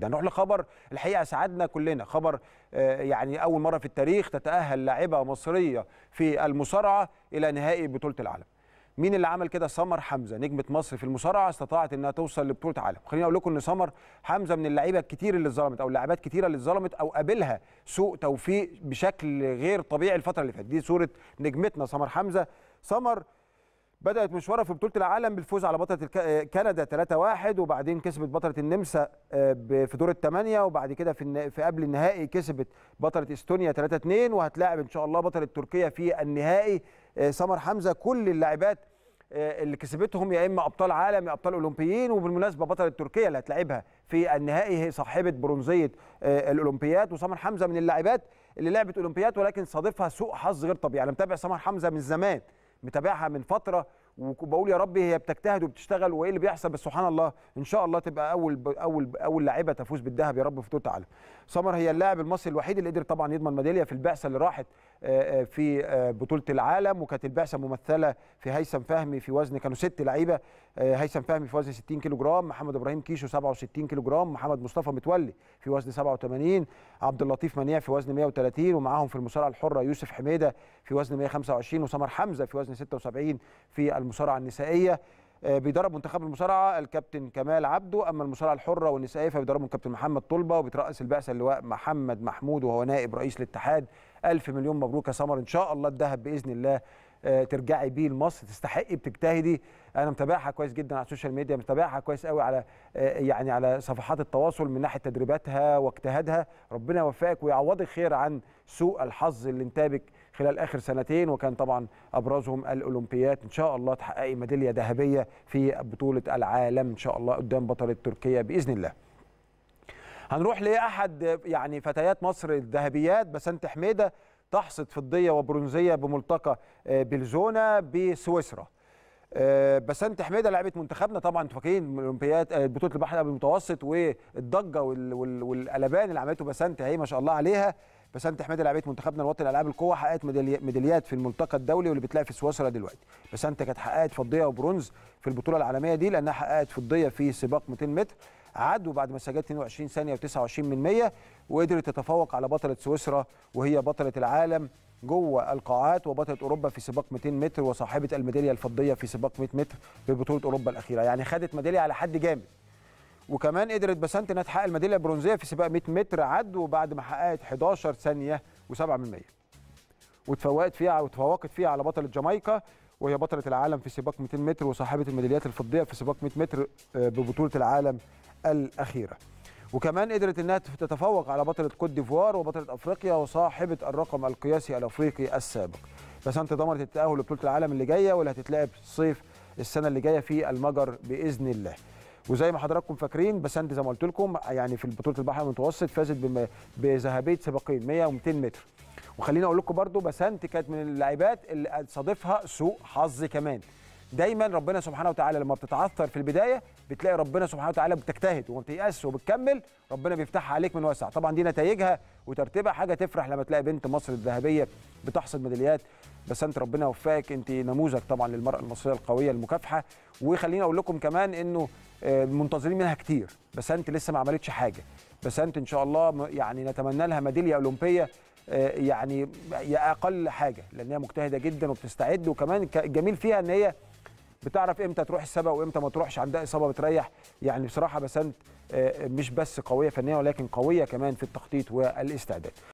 كده هنروح لخبر الحقيقه سعدنا كلنا خبر آه، يعني اول مره في التاريخ تتاهل لاعبه مصريه في المصارعه الى نهائي بطوله العالم مين اللي عمل كده سمر حمزه نجمه مصر في المصارعه استطاعت انها توصل لبطوله عالم خليني اقول لكم ان سمر حمزه من اللعيبه الكتير اللي اتظلمت او اللاعبات كتيره اللي اتظلمت او قابلها سوء توفيق بشكل غير طبيعي الفتره اللي فاتت دي صوره نجمتنا سمر حمزه سمر بدات مشوارها في بطوله العالم بالفوز على بطله آه، كندا 3-1 وبعدين كسبت بطله النمسا آه، في دور الثمانيه وبعد كده في في قبل النهائي كسبت بطله استونيا 3-2 وهتلاعب ان شاء الله بطله تركيا في النهائي آه، سمر حمزه كل اللاعبات اللي كسبتهم يا اما ابطال عالم يا ابطال اولمبيين وبالمناسبه بطله تركيا اللي هتلاعبها في النهائي هي صاحبه برونزيه الاولمبيات وسمر حمزه من اللاعبات اللي لعبت اولمبيات ولكن صادفها سوء حظ غير طبيعي انا متابع سمر حمزه من زمان متابعها من فتره وبقول يا رب هي بتجتهد وبتشتغل وايه اللي بيحصل بس سبحان الله ان شاء الله تبقى اول ب... اول ب... اول لاعبه تفوز بالذهب يا رب في توت العالم. سمر هي اللاعب المصري الوحيد اللي قدر طبعا يضمن ميداليه في البعثه اللي راحت آه، آه، في آه، بطوله العالم وكانت البعثه ممثله في هيثم فهمي في وزن كانوا ست لعيبه هيثم فهمي في وزن 60 كيلو جرام، محمد ابراهيم كيشو 67 كيلو جرام، محمد مصطفى متولي في وزن 87 عبد اللطيف منيع في وزن 130 ومعاهم في المصارعه الحره يوسف حميده في وزن 125 وسمر حمزه في وزن 76 في المصارعه النسائيه آه، بيدرب منتخب المصارعه الكابتن كمال عبده اما المصارعه الحره والنسائيه فبيدربهم الكابتن محمد طلبه وبيترأس البعثه اللواء محمد محمود وهو نائب رئيس الاتحاد ألف مليون مبروك يا سمر ان شاء الله الذهب باذن الله آه، ترجعي بيه لمصر تستحقي بتجتهدي انا متابعها كويس جدا على السوشيال ميديا متابعها كويس قوي على آه، يعني على صفحات التواصل من ناحيه تدريباتها واجتهادها ربنا يوفقك ويعوضك خير عن سوء الحظ اللي انتابك خلال اخر سنتين وكان طبعا ابرزهم الاولمبيات ان شاء الله تحققي ميداليه ذهبيه في بطوله العالم ان شاء الله قدام بطله تركيا باذن الله هنروح لاحد يعني فتيات مصر الذهبيات بسنت حميده تحصد فضيه وبرونزيه بملتقى آه، بلجونه بسويسرا انت آه، حميده لعبه منتخبنا طبعا انتوا فاكرين الاولمبياد آه، بطوله البحر الابيض المتوسط والضجه والقلبان اللي عملته بسنت اهي ما شاء الله عليها انت حميده لعبة منتخبنا الوطني لالعاب القوه حققت ميداليات في الملتقى الدولي واللي بتلاقي في سويسرا دلوقتي انت كانت حققت فضيه وبرونز في البطوله العالميه دي لانها حققت فضيه في سباق 200 متر عدوا بعد مساجات 22 ثانيه و29 من 100 وقدرت تتفوق على بطله سويسرا وهي بطله العالم جوه القاعات وبطله اوروبا في سباق 200 متر وصاحبه الميداليه الفضيه في سباق 100 متر في بطوله اوروبا الاخيره يعني خدت ميداليه على حد جامد وكمان قدرت بسنت انها تحقق الميداليه البرونزيه في سباق 100 متر عدو بعد ما حققت 11 ثانيه و7 من 100 وتفوقت فيها وتفوقت فيها على بطله جامايكا وهي بطله العالم في سباق 200 متر وصاحبه الميداليات الفضيه في سباق 100 متر آه، ببطوله العالم الاخيره. وكمان قدرت انها تتفوق على بطله كوت ديفوار وبطله افريقيا وصاحبه الرقم القياسي الافريقي السابق. بس انت دمرت التاهل لبطوله العالم اللي جايه واللي هتتلعب صيف السنه اللي جايه في المجر باذن الله. وزي ما حضراتكم فاكرين بسنت زي ما قلت لكم يعني في بطوله البحر المتوسط فازت بذهبيه سباقين 100 و200 متر. وخليني اقول لكم برضو بسنت كانت من اللاعبات اللي صادفها سوء حظ كمان دايما ربنا سبحانه وتعالى لما بتتعثر في البدايه بتلاقي ربنا سبحانه وتعالى بتجتهد وما بتيأس وبتكمل ربنا بيفتحها عليك من واسع طبعا دي نتائجها وترتيبها حاجه تفرح لما تلاقي بنت مصر الذهبيه بتحصد ميداليات بس انت ربنا يوفقك انت نموذج طبعا للمراه المصريه القويه المكافحه وخليني اقول لكم كمان انه آه، منتظرين منها كتير بس انت لسه ما عملتش حاجه بس انت ان شاء الله يعني نتمنى لها ميداليه اولمبيه آه، يعني يا اقل حاجه لان هي مجتهده جدا وبتستعد وكمان الجميل فيها ان هي بتعرف امتى تروح السبق وامتى ما تروحش عندها اصابه بتريح يعني بصراحه بسنت آه، مش بس قويه فنيا ولكن قويه كمان في التخطيط والاستعداد